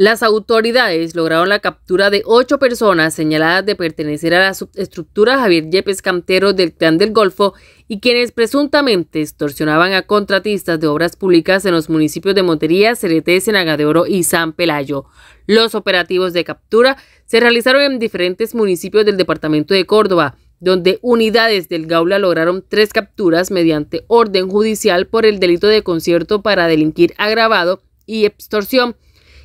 Las autoridades lograron la captura de ocho personas señaladas de pertenecer a la subestructura Javier Yepes Cantero del Clan del Golfo y quienes presuntamente extorsionaban a contratistas de obras públicas en los municipios de Montería, Cerete, Senaga de Oro y San Pelayo. Los operativos de captura se realizaron en diferentes municipios del departamento de Córdoba, donde unidades del Gaula lograron tres capturas mediante orden judicial por el delito de concierto para delinquir agravado y extorsión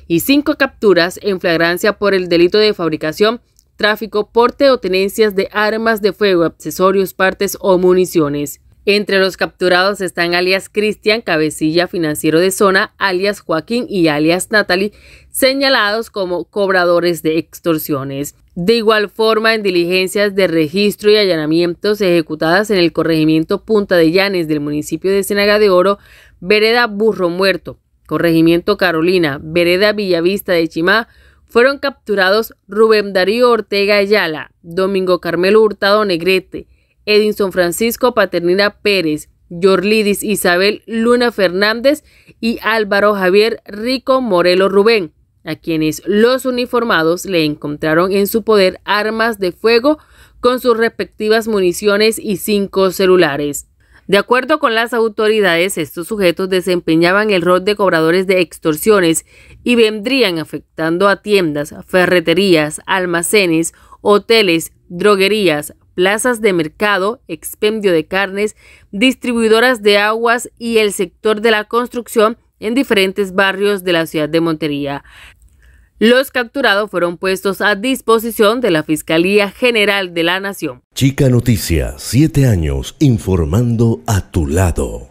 y cinco capturas en flagrancia por el delito de fabricación, tráfico, porte o tenencias de armas de fuego, accesorios, partes o municiones. Entre los capturados están alias Cristian, cabecilla financiero de zona, alias Joaquín y alias Natalie, señalados como cobradores de extorsiones. De igual forma, en diligencias de registro y allanamientos ejecutadas en el corregimiento Punta de Llanes del municipio de Cenaga de Oro, Vereda Burro Muerto, Corregimiento Carolina, Vereda Villavista de Chimá, fueron capturados Rubén Darío Ortega Ayala, Domingo Carmelo Hurtado Negrete, Edinson Francisco Paternina Pérez, Yorlidis Isabel Luna Fernández y Álvaro Javier Rico Morelo Rubén, a quienes los uniformados le encontraron en su poder armas de fuego con sus respectivas municiones y cinco celulares. De acuerdo con las autoridades, estos sujetos desempeñaban el rol de cobradores de extorsiones y vendrían afectando a tiendas, ferreterías, almacenes, hoteles, droguerías, plazas de mercado, expendio de carnes, distribuidoras de aguas y el sector de la construcción en diferentes barrios de la ciudad de Montería. Los capturados fueron puestos a disposición de la Fiscalía General de la Nación. Chica Noticias, siete años informando a tu lado.